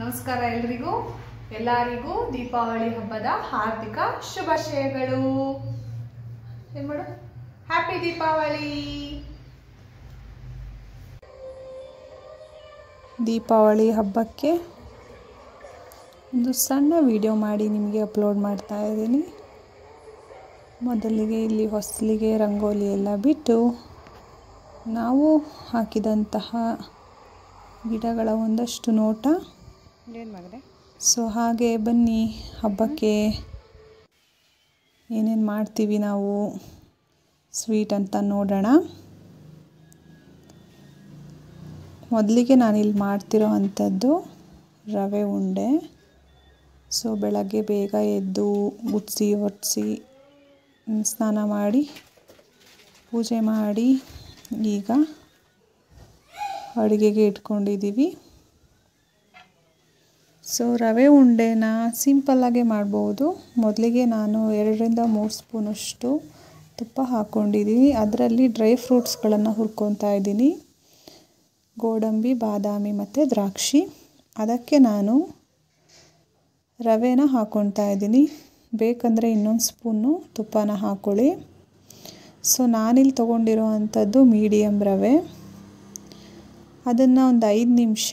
ನಮಸ್ಕಾರ ಎಲ್ರಿಗೂ ಎಲ್ಲರಿಗೂ ದೀಪಾವಳಿ ಹಬ್ಬದ ಹಾರ್ದಿಕ ಶುಭಾಶಯಗಳು ಏನ್ ಮಾಡು ಹ್ಯಾಪಿ ದೀಪಾವಳಿ ದೀಪಾವಳಿ ಹಬ್ಬಕ್ಕೆ ಒಂದು ಸಣ್ಣ ವಿಡಿಯೋ ಮಾಡಿ ನಿಮಗೆ ಅಪ್ಲೋಡ್ ಮಾಡ್ತಾ ಇದ್ದೀನಿ ಮೊದಲಿಗೆ ಇಲ್ಲಿ ಹೊಸಲಿಗೆ ರಂಗೋಲಿ ಎಲ್ಲ ಬಿಟ್ಟು ನಾವು ಹಾಕಿದಂತಹ ಗಿಡಗಳ ಒಂದಷ್ಟು ನೋಟ ಸೊ ಹಾಗೆ ಬನ್ನಿ ಹಬ್ಬಕ್ಕೆ ಏನೇನು ಮಾಡ್ತೀವಿ ನಾವು ಸ್ವೀಟ್ ಅಂತ ನೋಡೋಣ ಮೊದಲಿಗೆ ಇಲ್ಲಿ ಮಾಡ್ತಿರೋ ಅಂಥದ್ದು ರವೆ ಉಂಡೆ ಸೊ ಬೆಳಗ್ಗೆ ಬೇಗ ಎದ್ದು ಗುಡಿಸಿ ಒರೆಸಿ ಸ್ನಾನ ಮಾಡಿ ಪೂಜೆ ಮಾಡಿ ಈಗ ಅಡುಗೆಗೆ ಇಟ್ಕೊಂಡಿದ್ದೀವಿ ಸೊ ರವೆ ಉಂಡೆನ ಸಿಂಪಲ್ಲಾಗೆ ಮಾಡ್ಬೋದು ಮೊದಲಿಗೆ ನಾನು ಎರಡರಿಂದ ಮೂರು ಸ್ಪೂನಷ್ಟು ತುಪ್ಪ ಹಾಕ್ಕೊಂಡಿದ್ದೀನಿ ಅದರಲ್ಲಿ ಡ್ರೈ ಫ್ರೂಟ್ಸ್ಗಳನ್ನು ಹುರ್ಕೊತಾ ಇದ್ದೀನಿ ಗೋಡಂಬಿ ಬಾದಾಮಿ ಮತ್ತು ದ್ರಾಕ್ಷಿ ಅದಕ್ಕೆ ನಾನು ರವೆನ ಹಾಕ್ಕೊತಾ ಇದ್ದೀನಿ ಬೇಕಂದರೆ ಇನ್ನೊಂದು ಸ್ಪೂನು ತುಪ್ಪನ ಹಾಕ್ಕೊಳ್ಳಿ ಸೊ ನಾನಿಲ್ಲಿ ತೊಗೊಂಡಿರೋ ಅಂಥದ್ದು ಮೀಡಿಯಮ್ ರವೆ ಅದನ್ನು ಒಂದು ಐದು ನಿಮಿಷ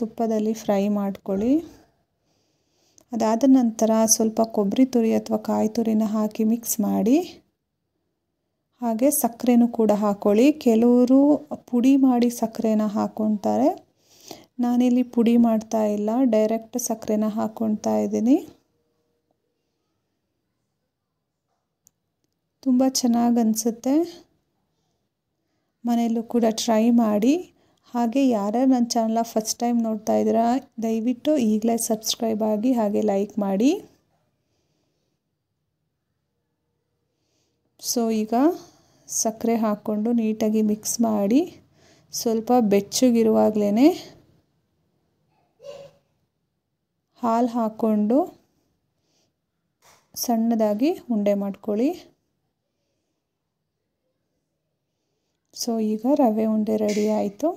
ತುಪ್ಪದಲ್ಲಿ ಫ್ರೈ ಮಾಡ್ಕೊಳ್ಳಿ ಅದಾದ ನಂತರ ಸ್ವಲ್ಪ ಕೊಬ್ಬರಿ ತುರಿ ಅಥವಾ ಕಾಯಿ ತುರಿನ ಹಾಕಿ ಮಿಕ್ಸ್ ಮಾಡಿ ಹಾಗೆ ಸಕ್ಕರೆನೂ ಕೂಡ ಹಾಕ್ಕೊಳ್ಳಿ ಕೆಲವರು ಪುಡಿ ಮಾಡಿ ಸಕ್ಕರೆನ ಹಾಕೊತಾರೆ ನಾನಿಲ್ಲಿ ಪುಡಿ ಮಾಡ್ತಾ ಇಲ್ಲ ಡೈರೆಕ್ಟ್ ಸಕ್ಕರೆನ ಹಾಕ್ಕೊಳ್ತಾ ಇದ್ದೀನಿ ತುಂಬ ಚೆನ್ನಾಗಿ ಅನಿಸುತ್ತೆ ಮನೆಯಲ್ಲೂ ಕೂಡ ಟ್ರೈ ಮಾಡಿ ಹಾಗೆ ಯಾರ್ಯಾರು ನನ್ನ ಚಾನಲ್ನ ಫಸ್ಟ್ ಟೈಮ್ ನೋಡ್ತಾ ಇದ್ದೀರಾ ದಯವಿಟ್ಟು ಈಗಲೇ ಸಬ್ಸ್ಕ್ರೈಬ್ ಆಗಿ ಹಾಗೆ ಲೈಕ್ ಮಾಡಿ ಸೊ ಈಗ ಸಕ್ಕರೆ ಹಾಕ್ಕೊಂಡು ನೀಟಾಗಿ ಮಿಕ್ಸ್ ಮಾಡಿ ಸ್ವಲ್ಪ ಬೆಚ್ಚಗಿರುವಾಗಲೇ ಹಾಲು ಹಾಕ್ಕೊಂಡು ಸಣ್ಣದಾಗಿ ಉಂಡೆ ಮಾಡ್ಕೊಳ್ಳಿ ಸೊ ಈಗ ರವೆ ಉಂಡೆ ರೆಡಿ ಆಯಿತು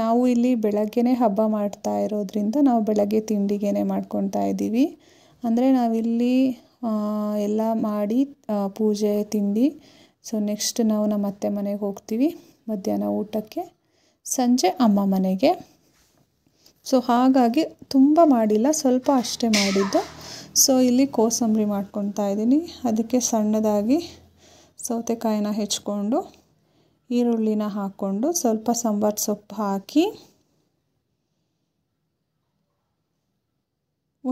ನಾವು ಇಲ್ಲಿ ಬೆಳಗ್ಗೆ ಹಬ್ಬ ಮಾಡ್ತಾ ಇರೋದ್ರಿಂದ ನಾವು ಬೆಳಗ್ಗೆ ತಿಂಡಿಗೇ ಮಾಡ್ಕೊತಾ ಇದ್ದೀವಿ ಅಂದರೆ ನಾವಿಲ್ಲಿ ಎಲ್ಲ ಮಾಡಿ ಪೂಜೆ ತಿಂಡಿ ಸೊ ನೆಕ್ಸ್ಟ್ ನಾವು ನಮ್ಮ ಅತ್ತೆ ಮನೆಗೆ ಹೋಗ್ತೀವಿ ಮಧ್ಯಾಹ್ನ ಊಟಕ್ಕೆ ಸಂಜೆ ಅಮ್ಮ ಮನೆಗೆ ಸೊ ಹಾಗಾಗಿ ತುಂಬ ಮಾಡಿಲ್ಲ ಸ್ವಲ್ಪ ಅಷ್ಟೇ ಮಾಡಿದ್ದು ಸೊ ಇಲ್ಲಿ ಕೋಸಂಬರಿ ಮಾಡ್ಕೊತಾ ಇದ್ದೀನಿ ಅದಕ್ಕೆ ಸಣ್ಣದಾಗಿ ಸೌತೆಕಾಯಿನ ಹೆಚ್ಕೊಂಡು ಈರುಳ್ಳಿನ ಹಾಕ್ಕೊಂಡು ಸ್ವಲ್ಪ ಸಾಂಬಾರು ಸೊಪ್ಪು ಹಾಕಿ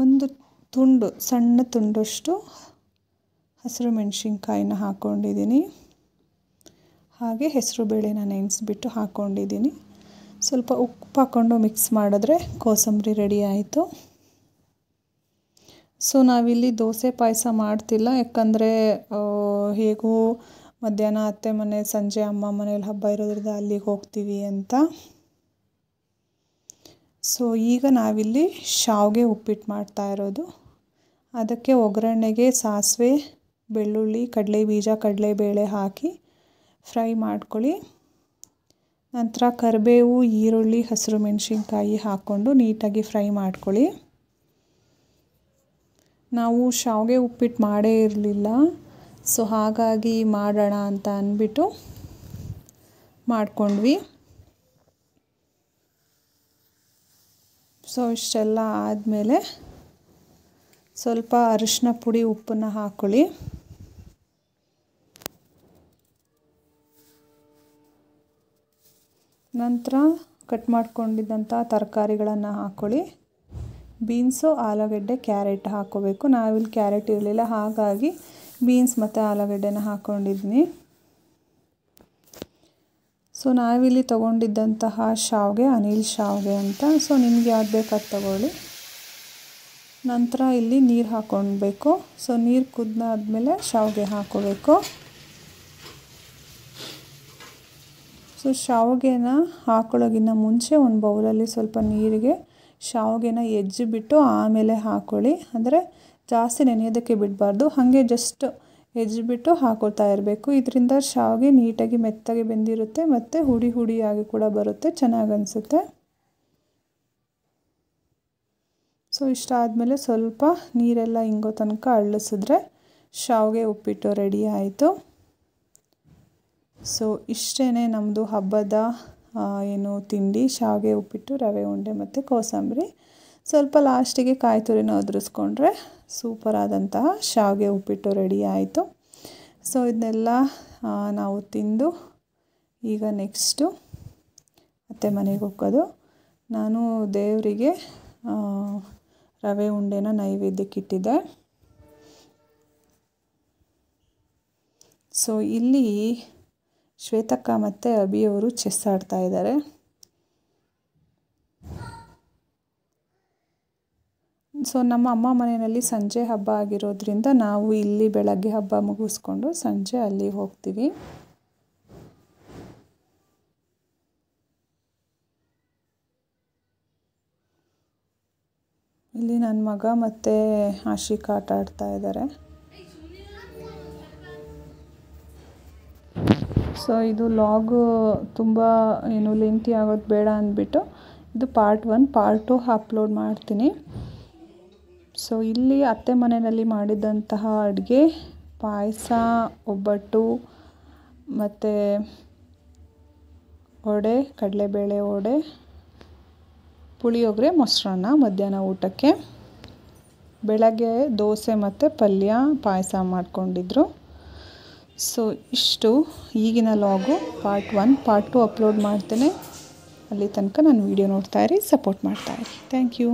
ಒಂದು ತುಂಡು ಸಣ್ಣ ತುಂಡಷ್ಟು ಹಸಿರು ಮೆಣಸಿನ್ಕಾಯಿನ ಹಾಕ್ಕೊಂಡಿದ್ದೀನಿ ಹಾಗೆ ಹೆಸರು ಬೇಳೆನ ನೆನೆಸಿಬಿಟ್ಟು ಹಾಕ್ಕೊಂಡಿದ್ದೀನಿ ಸ್ವಲ್ಪ ಉಪ್ಪು ಹಾಕ್ಕೊಂಡು ಮಿಕ್ಸ್ ಮಾಡಿದ್ರೆ ಕೋಸಂಬರಿ ರೆಡಿ ಆಯಿತು ಸೊ ನಾವಿಲ್ಲಿ ದೋಸೆ ಪಾಯಸ ಮಾಡ್ತಿಲ್ಲ ಯಾಕಂದರೆ ಹೇಗೂ ಮಧ್ಯಾಹ್ನ ಅತ್ತೆ ಮನೆ ಸಂಜೆ ಅಮ್ಮ ಮನೆಯಲ್ಲಿ ಹಬ್ಬ ಇರೋದ್ರಿಂದ ಅಲ್ಲಿಗೆ ಹೋಗ್ತೀವಿ ಅಂತ ಸೊ ಈಗ ನಾವಿಲ್ಲಿ ಶಾವಿಗೆ ಉಪ್ಪಿಟ್ಟು ಮಾಡ್ತಾ ಇರೋದು ಅದಕ್ಕೆ ಒಗ್ಗರಣೆಗೆ ಸಾಸಿವೆ ಬೆಳ್ಳುಳ್ಳಿ ಕಡಲೆ ಬೀಜ ಕಡಲೆ ಬೇಳೆ ಹಾಕಿ ಫ್ರೈ ಮಾಡ್ಕೊಳ್ಳಿ ನಂತರ ಕರಿಬೇವು ಈರುಳ್ಳಿ ಹಸಿರು ಮೆಣಸಿನ್ಕಾಯಿ ಹಾಕ್ಕೊಂಡು ನೀಟಾಗಿ ಫ್ರೈ ಮಾಡ್ಕೊಳ್ಳಿ ನಾವು ಶಾವಿಗೆ ಉಪ್ಪಿಟ್ಟು ಮಾಡೇ ಇರಲಿಲ್ಲ ಸೊ ಹಾಗಾಗಿ ಮಾಡೋಣ ಅಂತ ಅಂದ್ಬಿಟ್ಟು ಮಾಡಿಕೊಂಡ್ವಿ ಸೊ ಇಷ್ಟೆಲ್ಲ ಆದಮೇಲೆ ಸ್ವಲ್ಪ ಅರಿಶಿನ ಪುಡಿ ಉಪ್ಪನ್ನು ಹಾಕೊಳ್ಳಿ ನಂತರ ಕಟ್ ಮಾಡ್ಕೊಂಡಿದ್ದಂಥ ತರಕಾರಿಗಳನ್ನು ಹಾಕ್ಕೊಳ್ಳಿ ಬೀನ್ಸು ಆಲೂಗಡ್ಡೆ ಕ್ಯಾರೆಟ್ ಹಾಕೋಬೇಕು ನಾವಿಲ್ಲಿ ಕ್ಯಾರೆಟ್ ಇರಲಿಲ್ಲ ಹಾಗಾಗಿ ಬೀನ್ಸ್ ಮತ್ತು ಆಲೂಗಡ್ಡೆನ ಹಾಕ್ಕೊಂಡಿದ್ದೀನಿ ಸೊ ನಾವಿಲ್ಲಿ ತೊಗೊಂಡಿದ್ದಂತಹ ಶಾವಿಗೆ ಅನಿಲ್ ಶಾವಿಗೆ ಅಂತ ಸೊ ನಿಮ್ಗೆ ಯಾವ್ದು ಬೇಕಾದ ತೊಗೊಳ್ಳಿ ನಂತರ ಇಲ್ಲಿ ನೀರು ಹಾಕ್ಕೊಳ್ಬೇಕು ಸೊ ನೀರು ಕುದ್ದಾದ್ಮೇಲೆ ಶಾವಿಗೆ ಹಾಕೋಬೇಕು ಸೊ ಶಾವಿಗೆನ ಹಾಕೊಳ್ಳೋಗಿನ್ನ ಮುಂಚೆ ಒಂದು ಬೌಲಲ್ಲಿ ಸ್ವಲ್ಪ ನೀರಿಗೆ ಶಾವಿಗೆನ ಎಜ್ಜಿಬಿಟ್ಟು ಆಮೇಲೆ ಹಾಕೊಳ್ಳಿ ಅಂದರೆ ಜಾಸ್ತಿ ನೆನೆಯೋದಕ್ಕೆ ಬಿಡಬಾರ್ದು ಹಾಗೆ ಜಸ್ಟ್ ಬಿಟ್ಟು ಹಾಕೊಳ್ತಾ ಇರಬೇಕು ಇದರಿಂದ ಶಾವಿಗೆ ನೀಟಾಗಿ ಮೆತ್ತಗೆ ಬೆಂದಿರುತ್ತೆ ಮತ್ತು ಹುಡಿ ಹುಡಿಯಾಗಿ ಕೂಡ ಬರುತ್ತೆ ಚೆನ್ನಾಗಿ ಅನಿಸುತ್ತೆ ಸೊ ಇಷ್ಟ ಆದಮೇಲೆ ಸ್ವಲ್ಪ ನೀರೆಲ್ಲ ಹಿಂಗೋ ತನಕ ಅಳ್ಳಿಸಿದ್ರೆ ಶಾವಿಗೆ ಉಪ್ಪಿಟ್ಟು ರೆಡಿ ಆಯಿತು ಸೊ ಇಷ್ಟೇ ನಮ್ಮದು ಹಬ್ಬದ ಏನು ತಿಂಡಿ ಶಾವಿಗೆ ಉಪ್ಪಿಟ್ಟು ರವೆ ಉಂಡೆ ಮತ್ತು ಕೋಸಂಬರಿ ಸ್ವಲ್ಪ ಲಾಸ್ಟಿಗೆ ಕಾಯಿ ತುರಿನ ಸೂಪರ್ ಆದಂತಹ ಶಾವಿಗೆ ಉಪ್ಪಿಟ್ಟು ರೆಡಿ ಆಯಿತು ಸೊ ಇದನ್ನೆಲ್ಲ ನಾವು ತಿಂದು ಈಗ ನೆಕ್ಸ್ಟು ಮತ್ತೆ ಮನೆಗೆ ಹೋಗೋದು ನಾನು ದೇವರಿಗೆ ರವೆ ಉಂಡೆನ ನೈವೇದ್ಯಕ್ಕೆ ಸೊ ಇಲ್ಲಿ ಶ್ವೇತಕ್ಕ ಮತ್ತು ಅಭಿಯವರು ಚೆಸ್ ಆಡ್ತಾ ಇದ್ದಾರೆ ಸೊ ನಮ್ಮ ಅಮ್ಮ ಮನೆಯಲ್ಲಿ ಸಂಜೆ ಹಬ್ಬ ಆಗಿರೋದ್ರಿಂದ ನಾವು ಇಲ್ಲಿ ಬೆಳಗ್ಗೆ ಹಬ್ಬ ಮುಗಿಸ್ಕೊಂಡು ಸಂಜೆ ಅಲ್ಲಿ ಹೋಗ್ತೀವಿ ಇಲ್ಲಿ ನನ್ನ ಮಗ ಮತ್ತು ಆಶಿಕ್ ಆಟ ಆಡ್ತಾ ಇದ್ದಾರೆ ಸೊ ಇದು ಲಾಗು ತುಂಬ ಏನು ಲಿಂಕಿ ಆಗೋದು ಬೇಡ ಅಂದ್ಬಿಟ್ಟು ಇದು part one part two upload ಮಾಡ್ತೀನಿ ಸೊ ಇಲ್ಲಿ ಅತ್ತೆ ಮನೆಯಲ್ಲಿ ಮಾಡಿದಂತಹ ಅಡುಗೆ ಪಾಯಸ ಒಬ್ಬಟ್ಟು ಮತ್ತು ವಡೆ ಕಡಲೆಬೇಳೆ ವಡೆ ಪುಳಿಯೋಗರೆ ಮೊಸರನ್ನ ಮಧ್ಯಾಹ್ನ ಊಟಕ್ಕೆ ಬೆಳಗ್ಗೆ ದೋಸೆ ಮತ್ತು ಪಲ್ಯ ಪಾಯಸ ಮಾಡಿಕೊಂಡಿದ್ರು ಸೊ ಇಷ್ಟು ಈಗಿನ ಲಾಗು part one part two upload ಮಾಡ್ತೇನೆ ಅಲ್ಲಿ ತನಕ ನಾನು ವೀಡಿಯೋ ಇರಿ ಸಪೋರ್ಟ್ ಮಾಡ್ತಾಯಿರಿ ಥ್ಯಾಂಕ್ ಯು